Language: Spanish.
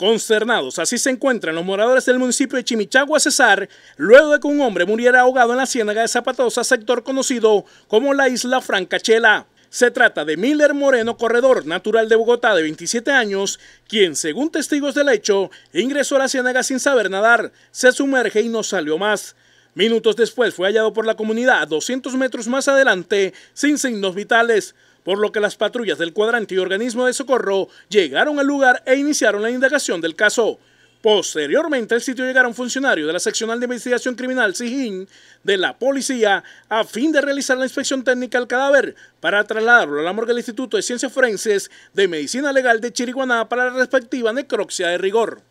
Concernados, así se encuentran los moradores del municipio de Chimichagua, Cesar, luego de que un hombre muriera ahogado en la ciénaga de Zapatosa, sector conocido como la Isla Francachela. Se trata de Miller Moreno Corredor, natural de Bogotá de 27 años, quien, según testigos del hecho, ingresó a la ciénaga sin saber nadar, se sumerge y no salió más. Minutos después fue hallado por la comunidad 200 metros más adelante sin signos vitales, por lo que las patrullas del cuadrante y organismo de socorro llegaron al lugar e iniciaron la indagación del caso. Posteriormente al sitio llegaron funcionarios de la seccional de investigación criminal SIGIN de la policía a fin de realizar la inspección técnica al cadáver para trasladarlo a la morgue del Instituto de Ciencias Forenses de Medicina Legal de Chiriguaná para la respectiva necropsia de rigor.